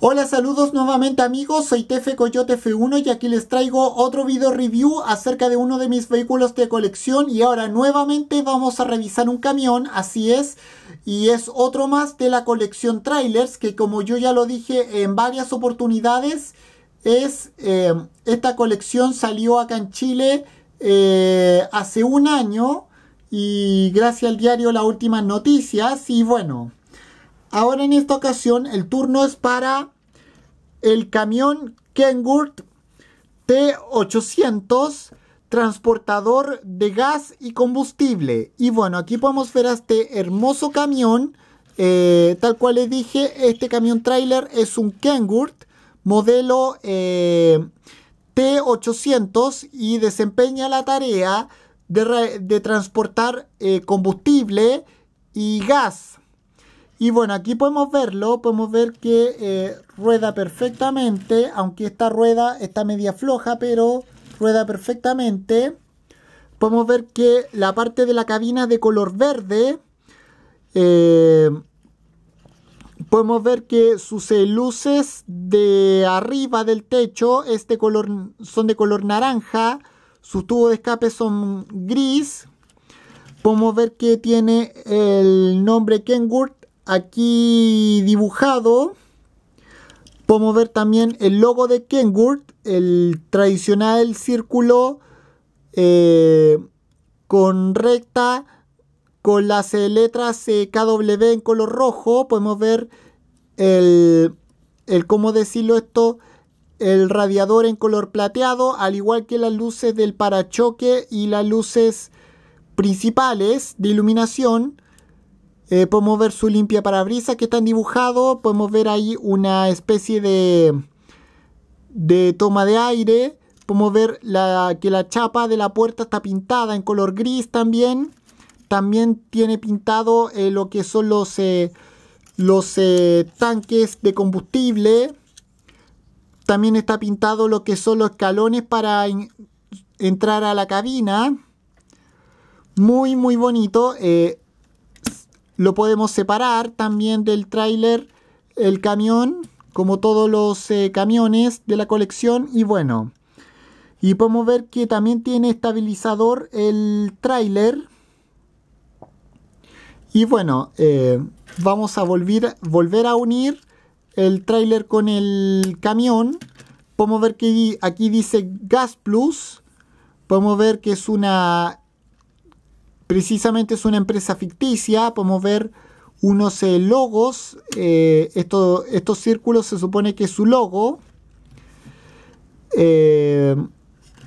Hola, saludos nuevamente amigos, soy Tefe Coyote F1 y aquí les traigo otro video review acerca de uno de mis vehículos de colección y ahora nuevamente vamos a revisar un camión, así es, y es otro más de la colección trailers que como yo ya lo dije en varias oportunidades, es eh, esta colección salió acá en Chile eh, hace un año y gracias al diario Las Últimas Noticias y bueno... Ahora en esta ocasión el turno es para el camión Kenworth T800 transportador de gas y combustible. Y bueno, aquí podemos ver a este hermoso camión. Eh, tal cual les dije, este camión trailer es un Kenworth modelo eh, T800 y desempeña la tarea de, transportar eh, combustible y gas. Y bueno, aquí podemos verlo, podemos ver que eh, rueda perfectamente, aunque esta rueda está media floja, pero rueda perfectamente. Podemos ver que la parte de la cabina es de color verde. Eh, podemos ver que sus luces de arriba del techo este color, son de color naranja. Sus tubos de escape son gris. Podemos ver que tiene el nombre Kenwood aquí dibujado podemos ver también el logo de Kenwood, el tradicional círculo eh, con recta con las letras KW en color rojo. Podemos ver el, el, decirlo esto, el radiador en color plateado, al igual que las luces del parachoque y las luces principales de iluminación. Eh, podemos ver su limpia parabrisas que están dibujados. Podemos ver ahí una especie de, de toma de aire. Podemos ver la, que la chapa de la puerta está pintada en color gris también. También tiene pintado eh, lo que son los, eh, los tanques de combustible. También está pintado lo que son los escalones para entrar a la cabina. Muy, muy bonito. Lo podemos separar también del tráiler, el camión, como todos los eh, camiones de la colección. Y bueno, y podemos ver que también tiene estabilizador el tráiler. Y bueno, eh, vamos a volver, volver a unir el tráiler con el camión. Podemos ver que aquí dice Gas Plus. Podemos ver que es una precisamente es una empresa ficticia, podemos ver unos eh, logos, eh, estos círculos se supone que es su logo. Eh,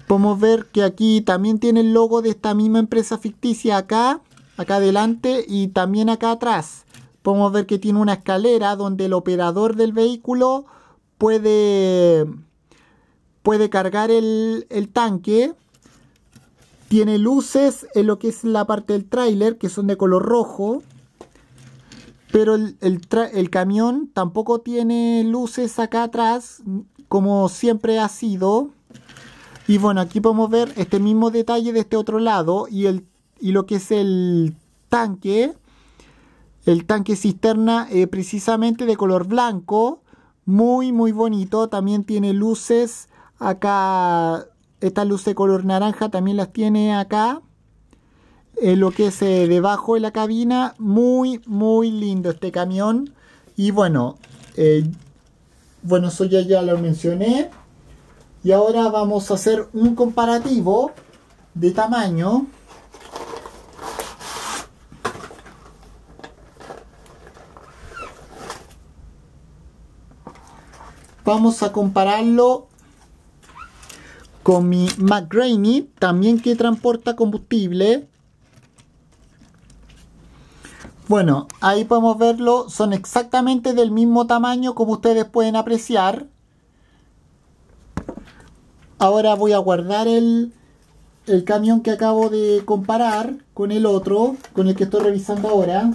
podemos ver que aquí también tiene el logo de esta misma empresa ficticia acá, acá adelante y también acá atrás. Podemos ver que tiene una escalera donde el operador del vehículo puede, puede cargar el tanque. Tiene luces en lo que es la parte del tráiler, que son de color rojo. Pero el, camión tampoco tiene luces acá atrás, como siempre ha sido. Y bueno, aquí podemos ver este mismo detalle de este otro lado y, el, lo que es el tanque. El tanque cisterna eh, precisamente de color blanco. Muy, muy bonito. También tiene luces acá esta luz de color naranja también las tiene acá. en lo que es eh, debajo de la cabina. Muy, muy lindo este camión. Y bueno, eh, bueno, eso ya, ya lo mencioné. Y ahora vamos a hacer un comparativo de tamaño. Vamos a compararlo con mi McGrainy también que transporta combustible. Bueno, ahí podemos verlo, son exactamente del mismo tamaño como ustedes pueden apreciar. Ahora voy a guardar el, el camión que acabo de comparar con el otro, con el que estoy revisando ahora.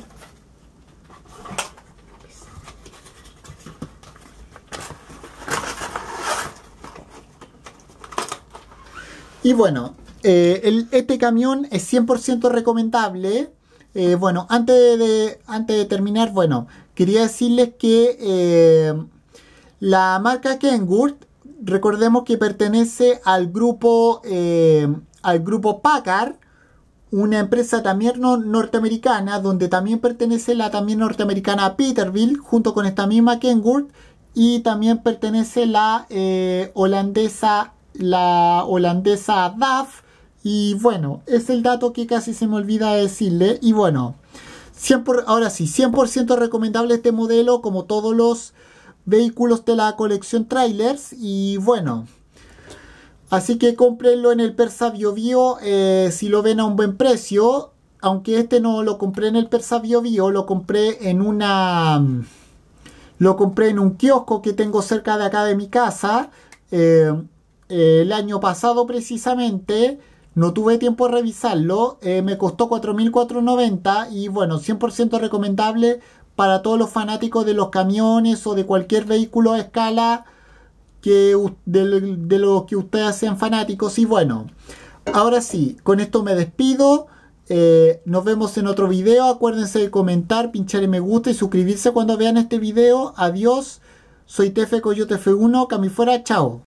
Y bueno, eh, este camión es 100% recomendable. Eh, bueno, antes de, antes de terminar, bueno, quería decirles que eh, la marca Kenwood, recordemos que pertenece al grupo, al grupo Packard, una empresa también norteamericana, donde también pertenece la también norteamericana Peterbilt, junto con esta misma Kenwood, y también pertenece la holandesa la holandesa DAF. Y bueno, es el dato que casi se me olvida decirle. Y bueno, 100 por, ahora sí, 100% recomendable este modelo como todos los vehículos de la colección trailers. Y bueno, así que comprenlo en el Persa Bio, eh, si lo ven a un buen precio. Aunque este no lo compré en el Persa Bio, lo compré en una... Lo compré en un kiosco que tengo cerca de acá de mi casa. Eh, eh, el año pasado precisamente, no tuve tiempo de revisarlo, eh, me costó 4.490 y bueno, 100% recomendable para todos los fanáticos de los camiones o de cualquier vehículo a escala que, de, los que ustedes sean fanáticos. Y bueno, ahora sí, con esto me despido. Eh, nos vemos en otro video. Acuérdense de comentar, pinchar el me gusta y suscribirse cuando vean este video. Adiós. Soy Tefe Coyote F1. fuera, Chao.